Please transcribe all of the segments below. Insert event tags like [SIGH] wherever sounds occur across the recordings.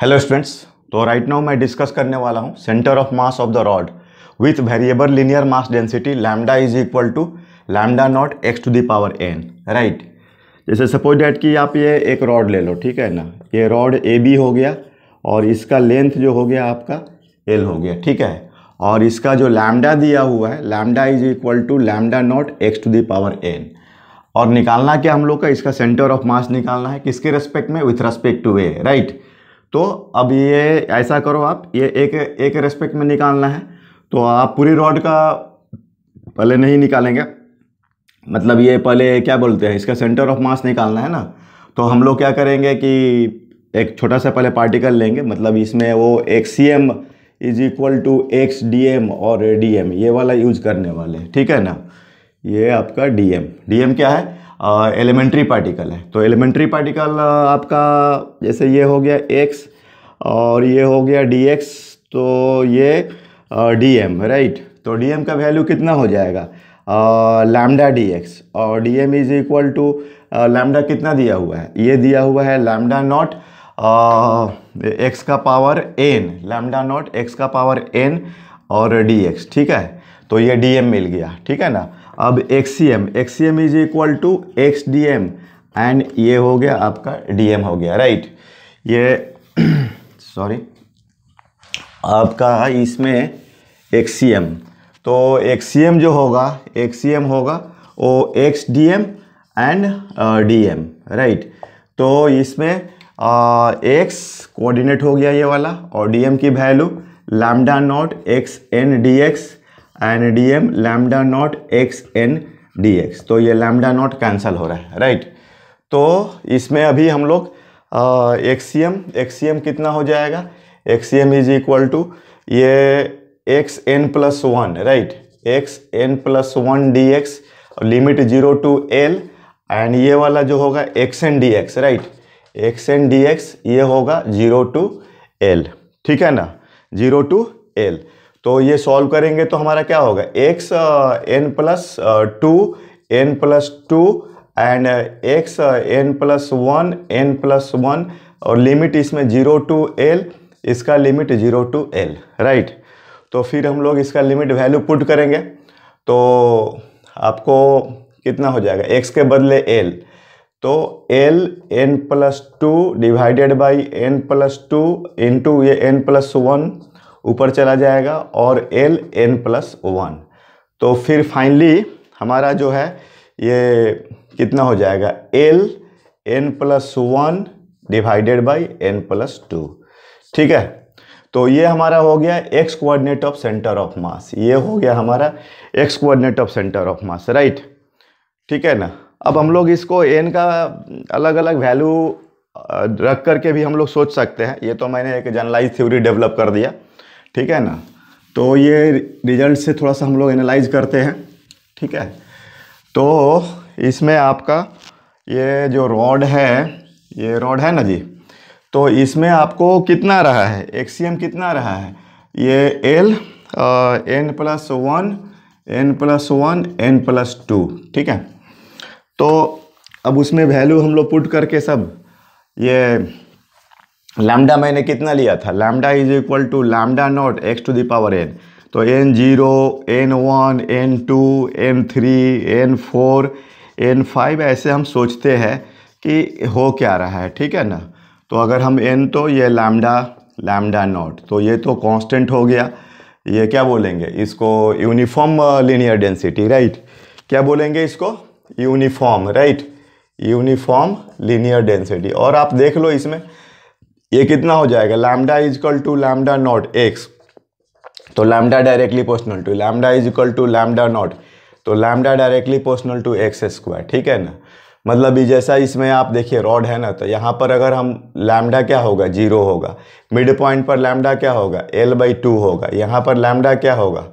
hello students तो right now मैं discuss करने वाला हूँ centre of mass of the rod with variable linear mass density lambda is equal to lambda not x to power N right जैसे suppose that कि आप ये एक रॉड ले लो ठीक है ना ये रॉड ए बी हो गया और इसका लेंथ जो हो गया आपका एल हो गया ठीक है और इसका जो लैमडा दिया हुआ है lambda is equal to lambda not x to power N और निकालना क्या हम लोग का इसका सेंटर ऑफ मास निकालना है किसके रेस्पेक्ट में with respect to A right तो अब ये ऐसा करो आप ये एक एक रेस्पेक्ट में निकालना है तो आप पूरी रॉड का पहले नहीं निकालेंगे मतलब ये पहले क्या बोलते हैं इसका सेंटर ऑफ मास निकालना है ना तो हम लोग क्या करेंगे कि एक छोटा सा पहले पार्टिकल लेंगे मतलब इसमें वो एक C M is equal to x D M और डी एम ये वाला यूज करने वाले ठीक है ना ये आपका डी एम डी एम क्या है एलिमेंट्री पार्टिकल है तो एलिमेंट्री पार्टिकल आपका जैसे ये हो गया एक्स और ये हो गया डी एक्स तो ये डी एम राइट तो डी एम का वैल्यू कितना हो जाएगा लैमडा डी एक्स और D M is equal to lambda कितना दिया हुआ है ये दिया हुआ है लैमडा नॉट एक्स का power N lambda not x का पावर एन और डी एक्स ठीक है तो ये डी एम मिल गया ठीक है ना अब X C M is equal to x D M and ये हो गया आपका डी एम हो गया राइट ये सॉरी [CLEARS THROAT] आपका इसमें एम तो एक्स सी एम जो होगा एम होगा वो X D M and D M right तो इसमें एक्स uh, कोऑर्डिनेट हो गया ये वाला और डी एम की value lambda not x n d x and D m lambda not x n d x तो ये लैमडा नॉट कैंसल हो रहा है राइट तो इसमें अभी हम लोग एक्सीएम एक्सीएम कितना हो जाएगा एक्सीएम इज इक्वल टू ये x n plus one right x n plus one d x limit zero to l and ये वाला जो होगा x n d x right x n d x ये होगा जीरो टू एल ठीक है ना जीरो टू एल तो ये सॉल्व करेंगे तो हमारा क्या होगा x n plus two n plus two and x n plus one n plus one और लिमिट इसमें जीरो टू एल इसका limit zero to l right तो फिर हम लोग इसका लिमिट वैल्यू पुट करेंगे तो आपको कितना हो जाएगा एक्स के बदले एल तो l n plus two divided by n plus two into ये एन प्लस वन ऊपर चला जाएगा और एल एन प्लस वन तो फिर फाइनली हमारा जो है ये कितना हो जाएगा l n plus one divided by n plus two ठीक है तो ये हमारा हो गया x coordinate of centre of mass ये हो गया हमारा x coordinate of centre of mass right ठीक है ना अब हम लोग इसको एन का अलग अलग वैल्यू रख करके भी हम लोग सोच सकते हैं ये तो मैंने एक जनरलाइज थ्योरी डेवलप कर दिया ठीक है ना तो ये रिजल्ट से थोड़ा सा हम लोग एनालाइज करते हैं ठीक है तो इसमें आपका ये जो रॉड है ये रॉड है ना जी तो इसमें आपको कितना रहा है एक्सीएम कितना रहा है ये l n plus one n plus one n plus two ठीक है तो अब उसमें वैल्यू हम लोग पुट करके सब ये लैम्डा मैंने कितना लिया था lambda is equal to lambda naught x to the power n तो n zero n one n two n three n four n five ऐसे हम सोचते हैं कि हो क्या रहा है ठीक है ना तो अगर हम एन तो ये लैम्डा लैम्डा नॉट तो ये तो कांस्टेंट हो गया ये क्या बोलेंगे इसको यूनिफॉर्म लीनियर डेंसिटी राइट क्या बोलेंगे इसको uniform right uniform linear density और आप देख लो इसमें ये कितना हो जाएगा lambda is equal to lambda not x तो लैमडा डायरेक्टली पोस्टनल to lambda is equal to lambda naught तो लैमडा डायरेक्टली पोस्टनल टू एक्स स्क्वायर ठीक है ना मतलब जैसा इसमें आप देखिए रॉड है ना तो यहाँ पर अगर हम लैमडा क्या होगा जीरो होगा मिड पॉइंट पर लैमडा क्या होगा एल बाई टू होगा यहाँ पर लैमडा क्या होगा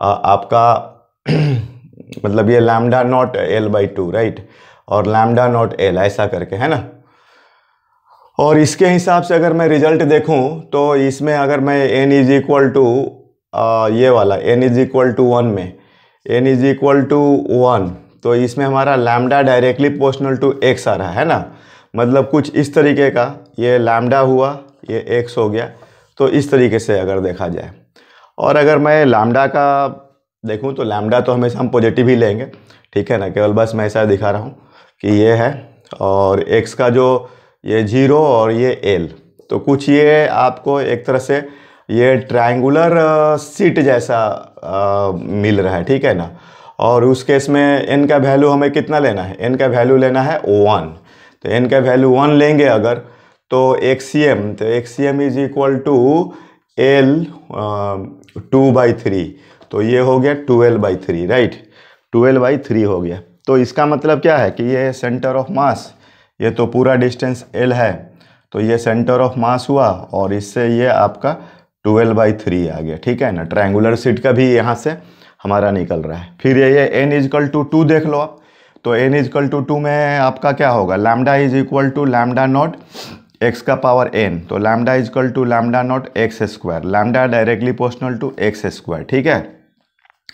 आ, आपका [CLEARS THROAT] मतलब ये lambda naught l by two right और लैमडा नॉट एल ऐसा करके है ना और इसके हिसाब से अगर मैं रिजल्ट देखूं तो इसमें अगर मैं एन इज इक्वल टू ये वाला n is equal to one में n is equal to one तो इसमें हमारा lambda directly proportional to x आ रहा है ना मतलब कुछ इस तरीके का ये लैमडा हुआ ये एक्स हो गया तो इस तरीके से अगर देखा जाए और अगर मैं लैमडा का देखूं तो लैमडा तो हमेशा हम पॉजिटिव ही लेंगे ठीक है ना केवल बस मैं ऐसा दिखा रहा हूँ कि ये है और एक्स का जो ये जीरो और ये एल तो कुछ ये आपको एक तरह से ये ट्रायंगुलर सीट जैसा आ, मिल रहा है ठीक है ना और उस केस में एन का वैल्यू हमें कितना लेना है एन का वैल्यू लेना है वन तो एन का वैल्यू वन लेंगे अगर तो एक सी एम तो एक C M is equal to l two by three तो ये हो गया twelve by three right twelve by three हो गया तो इसका मतलब क्या है कि ये सेंटर ऑफ मास ये तो पूरा डिस्टेंस एल है तो ये सेंटर ऑफ मास हुआ और इससे ये आपका ट्वेल्व बाई थ्री आ गया ठीक है ना ट्रायंगुलर सीट का भी यहाँ से हमारा निकल रहा है फिर ये एन इजकल टू टू देख लो आप तो एन इजकल टू टू में आपका क्या होगा lambda is equal to lambda not x का पावर एन तो lambda is equal to lambda not x square lambda directly पोस्टनल टू एक्स स्क्वायर ठीक है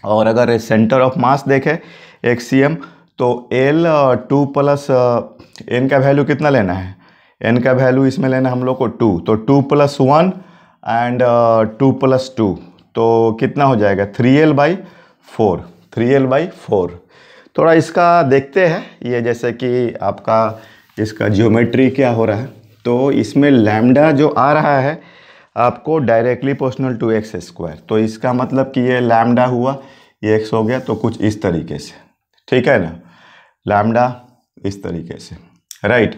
और अगर सेंटर ऑफ मास देखें एक्स सी एम तो एल टू प्लस एन का वैल्यू कितना लेना है एन का वैल्यू इसमें लेना हम लोग को टू तो two plus one and two plus two तो कितना हो जाएगा three l by four three l by four थोड़ा इसका देखते हैं ये जैसे कि आपका इसका ज्योमेट्री क्या हो रहा है तो इसमें लैमडा जो आ रहा है आपको directly proportional to x square तो इसका मतलब कि ये लैमडा हुआ ये एक्स हो गया तो कुछ इस तरीके से ठीक है ना लैमडा इस तरीके से राइट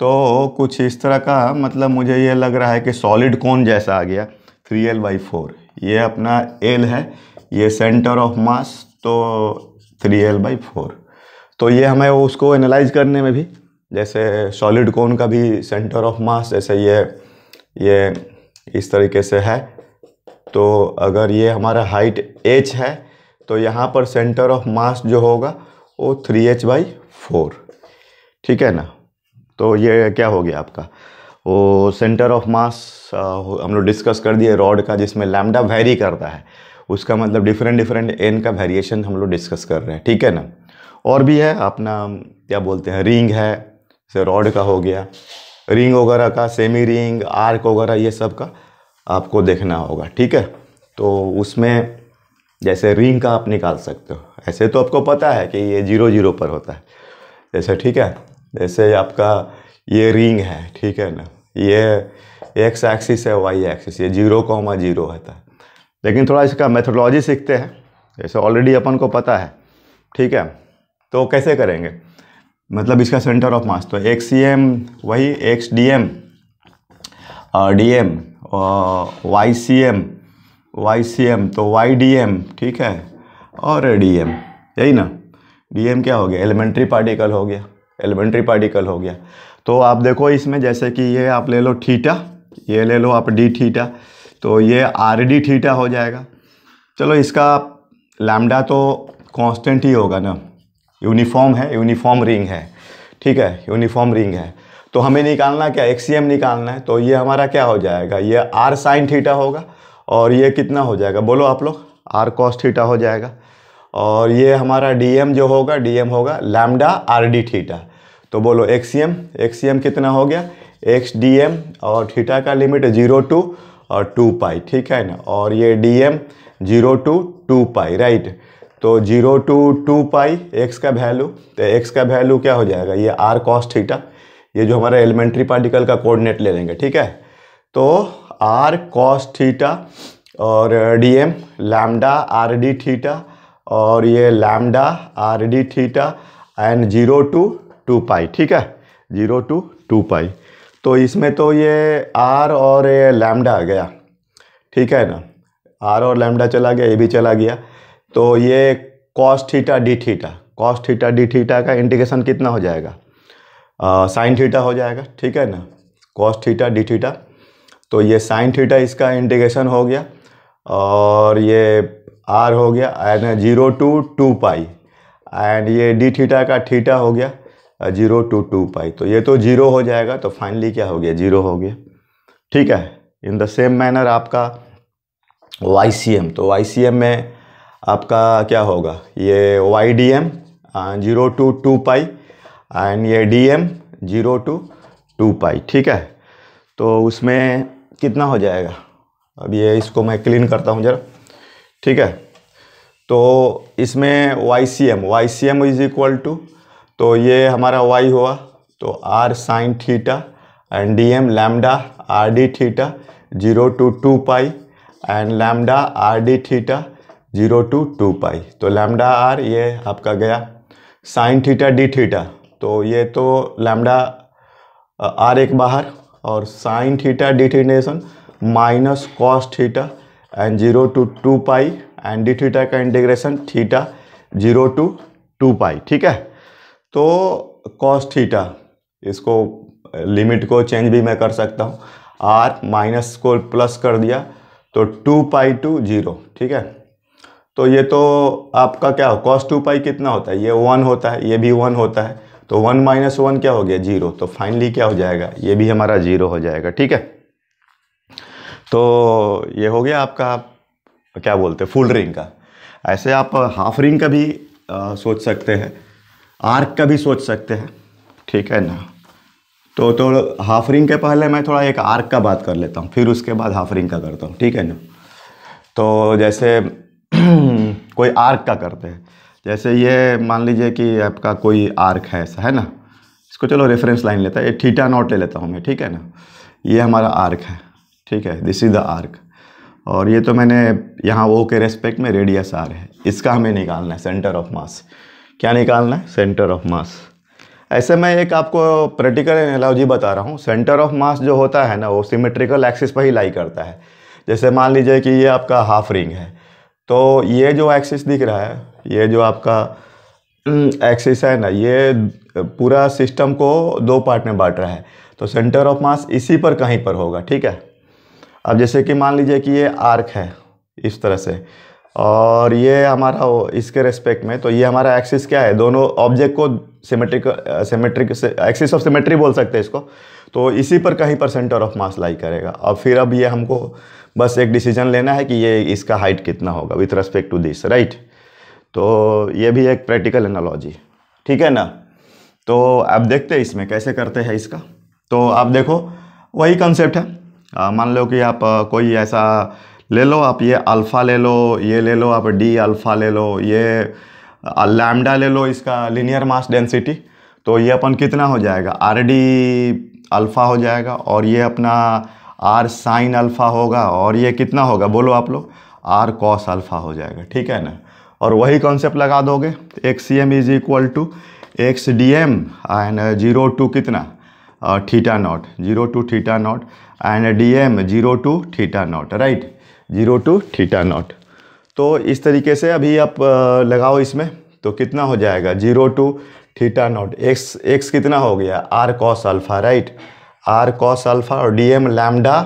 तो कुछ इस तरह का मतलब मुझे ये लग रहा है कि सॉलिड कौन जैसा आ गया थ्री एल बाई फोर ये अपना एल है ये सेंटर ऑफ मास तो थ्री एल बाई फोर तो ये हमें उसको एनालाइज करने में भी जैसे सॉलिड कौन का भी सेंटर ऑफ मास जैसे ये ये इस तरीके से है तो अगर ये हमारा हाइट एच है तो यहाँ पर सेंटर ऑफ मास जो होगा o three h by four ठीक है ना तो ये क्या हो गया आपका वो सेंटर ऑफ मास हम लोग डिस्कस कर दिए रॉड का जिसमें लैमडा वेरी करता है उसका मतलब डिफरेंट डिफरेंट एन का वेरिएशन हम लोग डिस्कस कर रहे हैं ठीक है ना और भी है अपना क्या बोलते हैं रिंग है जैसे रॉड का हो गया रिंग वगैरह का सेमी रिंग आर्क वगैरह ये सब का आपको देखना होगा ठीक है तो उसमें जैसे रिंग का आप निकाल सकते हो ऐसे तो आपको पता है कि ये जीरो जीरो पर होता है जैसे ठीक है जैसे आपका ये रिंग है ठीक है ना ये एक्स एक्सिस है वाई एक्सिस ये जीरो कॉमा जीरो होता है लेकिन थोड़ा इसका मेथोडोलॉजी सीखते हैं जैसे ऑलरेडी अपन को पता है ठीक है तो कैसे करेंगे मतलब इसका सेंटर ऑफ मास तो एक्स सी एम वही x D m d m y c m y c m तो वाई डी एम ठीक है और डी एम यही ना डी एम क्या हो गया एलिमेंट्री पार्टिकल हो गया एलिमेंट्री पार्टिकल हो गया तो आप देखो इसमें जैसे कि ये आप ले लो थीटा ये ले लो आप डी थीटा तो ये आर डी थीटा हो जाएगा चलो इसका लैम्डा तो कांस्टेंट ही होगा ना यूनिफॉर्म है यूनिफॉर्म रिंग है ठीक है यूनिफॉर्म रिंग है तो हमें निकालना क्या एक्सीएम निकालना है तो ये हमारा क्या हो जाएगा ये आर साइन थीटा होगा और ये कितना हो जाएगा बोलो आप लोग आर कॉस थीटा हो जाएगा और ये हमारा डीएम जो होगा डीएम होगा लैमडा आर डी थीटा तो बोलो एक्सीएम एक्सीएम कितना हो गया एक्स डीएम और थीटा का लिमिट जीरो टू और टू पाई ठीक है ना और ये d m zero to two pi right तो zero to two pi x का वैल्यू तो एक्स का वैल्यू क्या हो जाएगा ये आर कॉस थीटा ये जो हमारा एलिमेंट्री पार्टिकल का कोऑर्डिनेट ले लेंगे ठीक है तो आर कॉस थीटा और D m lambda r d theta और ये lambda r d theta and zero to two pi ठीक है जीरो टू टू पाई तो इसमें तो ये आर और ये लैमडा आ गया ठीक है ना आर और लैमडा चला गया ये भी चला गया तो ये cos theta d theta cos theta d theta का इंटीग्रेशन कितना हो जाएगा साइन थीटा हो जाएगा ठीक है ना कॉस थीटा डी थीटा तो ये साइन थीटा इसका इंटीग्रेशन हो गया और ये आर हो गया and zero to two pi and ये डी थीटा का थीटा हो गया जीरो टू टू पाई तो ये तो जीरो हो जाएगा तो फाइनली क्या हो गया जीरो हो गया ठीक है इन द सेम मैनर आपका वाई सी एम तो वाई सी एम में आपका क्या होगा ये y d m zero to two pi and ये D m zero to two pi ठीक है तो उसमें कितना हो जाएगा अब ये इसको मैं क्लीन करता हूँ ज़रा ठीक है तो इसमें y c m y c M is equal to तो ये हमारा वाई हुआ तो r sine theta and D m lambda r d theta zero to two pi and lambda r d theta zero to two pi तो lambda r ये आपका गया sine theta d theta तो ये तो लैमडा आर एक बाहर और साइन थीटा डिटिनेशन minus cos theta and zero to two pi and d theta का integration theta zero to two pi ठीक है तो कॉस थीटा इसको लिमिट को चेंज भी मैं कर सकता हूँ आर माइनस को प्लस कर दिया तो टू पाई टू जीरो ठीक है तो ये तो आपका क्या हो कॉस टू पाई कितना होता है ये वन होता है ये भी वन होता है तो वन माइनस वन क्या हो गया जीरो तो फाइनली क्या हो जाएगा ये भी हमारा जीरो हो जाएगा ठीक है तो ये हो गया आपका क्या बोलते हैं फुल रिंग का ऐसे आप हाफ रिंग का भी आ, सोच सकते हैं आर्क का भी सोच सकते हैं ठीक है ना तो तो हाफ रिंग के पहले मैं थोड़ा एक आर्क का बात कर लेता हूँ फिर उसके बाद हाफ रिंग का करता हूँ ठीक है ना तो जैसे [CLEARS THROAT] कोई आर्क का करते हैं जैसे ये मान लीजिए कि आपका कोई आर्क है ऐसा है ना इसको चलो रेफरेंस लाइन लेता है ये थीटा नॉट ले लेता हूँ मैं ठीक है ना ये हमारा आर्क है ठीक है दिस इज़ द आर्क और ये तो मैंने यहाँ वो के रेस्पेक्ट में रेडियस आर है इसका हमें निकालना है सेंटर ऑफ मास क्या निकालना है सेंटर ऑफ मास ऐसे मैं एक आपको प्रैक्टिकल एनालॉजी बता रहा हूँ सेंटर ऑफ मास जो होता है ना वो सिमेट्रिकल एक्सिस पर ही लाई करता है जैसे मान लीजिए कि ये आपका हाफ रिंग है तो ये जो एक्सिस दिख रहा है ये जो आपका एक्सिस हम्म, है ना ये पूरा सिस्टम को दो पार्ट में बांट रहा है तो सेंटर ऑफ मास इसी पर कहीं पर होगा ठीक है अब जैसे कि मान लीजिए कि ये आर्क है इस तरह से और ये हमारा इसके रेस्पेक्ट में तो ये हमारा एक्सिस क्या है दोनों ऑब्जेक्ट को symmetric symmetric axis of symmetry बोल सकते हैं इसको तो इसी पर कहीं पर सेंटर ऑफ मास लाई करेगा और फिर अब ये हमको बस एक डिसीजन लेना है कि ये इसका हाइट कितना होगा with respect to this right तो ये भी एक प्रैक्टिकल एनालॉजी ठीक है ना तो आप देखते हैं इसमें कैसे करते हैं इसका तो आप देखो वही कंसेप्ट है मान लो कि आप कोई ऐसा ले लो आप ये अल्फ़ा ले लो ये ले लो आप डी अल्फ़ा ले लो ये लैमडा ले लो इसका लीनियर मास डेंसिटी तो ये अपन कितना हो जाएगा आर डी अल्फ़ा हो जाएगा और ये अपना आर साइन अल्फ़ा होगा और ये कितना होगा बोलो आप लोग आर कॉस अल्फ़ा हो जाएगा ठीक है ना और वही कॉन्सेप्ट लगा दोगे x C M is equal to x D M and zero to कितना theta naught zero to theta naught and D m zero to theta naught right zero to theta naught तो इस तरीके से अभी आप लगाओ इसमें तो कितना हो जाएगा zero to theta naught x x कितना हो गया r cos alpha right r cos alpha और D m lambda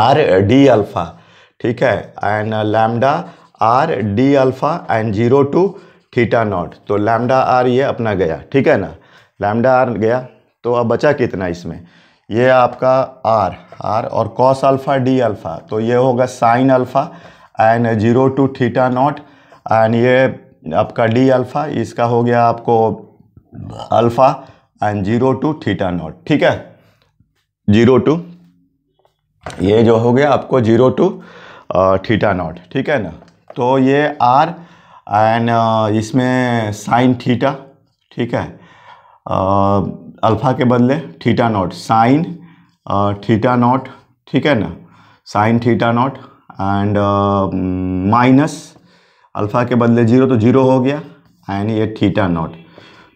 r d alpha ठीक है and lambda r d alpha and zero to theta naught तो लैमडा आर ये अपना गया ठीक है ना लैमडा आर गया तो अब बचा कितना इसमें ये आपका आर आर और कॉस अल्फ़ा डी अल्फ़ा तो ये होगा sine alpha and zero to theta naught and ये आपका डी अल्फ़ा इसका हो गया आपको alpha and zero to theta naught ठीक है जीरो टू ये जो हो गया आपको जीरो टू थीटा नॉट ठीक है ना तो ये आर एंड uh, इसमें साइन थीटा ठीक है अल्फ़ा uh, के बदले theta naught sine theta naught ठीक है ना sine theta naught and minus alpha के बदले जीरो तो जीरो हो गया एंड ये थीटा नॉट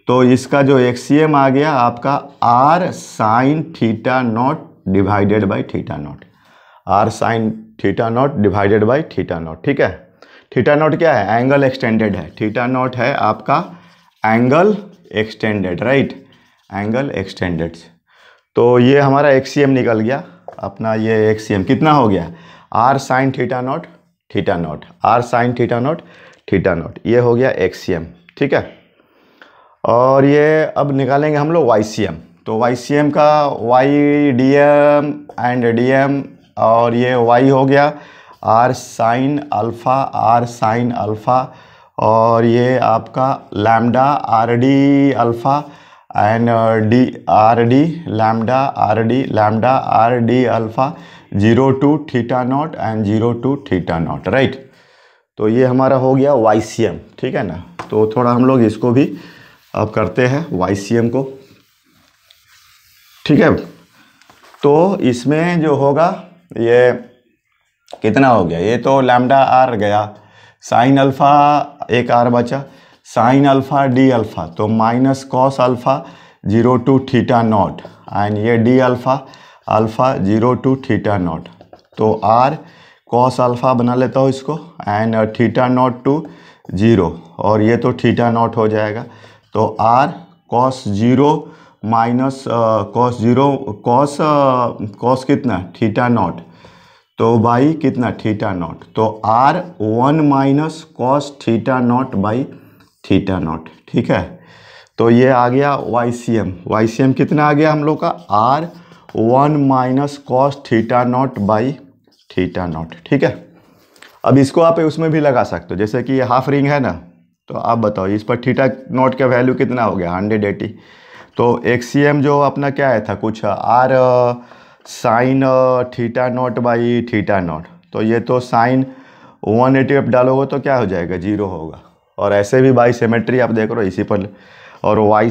तो इसका जो एक्सीएम आ गया आपका r sine theta naught divided by theta naught r sine theta naught divided by theta naught ठीक है थीटा नॉट क्या है एंगल एक्सटेंडेड है थीटा नॉट है आपका angle extended right angle extended तो ये हमारा एक्सीएम निकल गया अपना ये एक्सीएम कितना हो गया r sine theta naught theta naught r sine theta naught theta naught ये हो गया एक्सीएम ठीक है और ये अब निकालेंगे हम लोग वाई तो वाई का y d M and D M और ये वाई हो गया r sine alpha r sine alpha और ये आपका lambda r d alpha and uh, d r d lambda r d lambda r d alpha zero to theta naught and zero to theta naught right तो ये हमारा हो गया y c M ठीक है ना तो थोड़ा हम लोग इसको भी अब करते हैं वाई सी एम को ठीक है तो इसमें जो होगा ये कितना हो गया ये तो लैम्डा आर गया साइन अल्फ़ा एक आर बचा साइन अल्फ़ा डी अल्फ़ा तो minus cos alpha zero to theta naught and ये d alpha alpha zero to theta naught तो आर कॉस अल्फ़ा बना लेता हूँ इसको and theta naught to zero और ये तो थीटा नॉट हो जाएगा तो r cos zero minus cos zero cos cos कितना थीटा नॉट तो भाई कितना थीटा नॉट तो r one minus cos theta naught by theta naught ठीक है तो ये आ गया y c m y c m कितना आ गया हम लोग का r one minus cos theta naught by theta naught ठीक है अब इसको आप उसमें भी लगा सकते हो जैसे कि ये हाफ रिंग है ना तो आप बताओ इस पर थीटा नॉट का वैल्यू कितना हो गया हंड्रेड एटी तो एक्स सी एम जो अपना क्या आया था कुछ r uh, sine theta naught by theta naught तो ये तो साइन वन एटी डालोगे तो क्या हो जाएगा जीरो होगा और ऐसे भी बाई सेमेट्री आप देख रहे हो इसी पर और वाई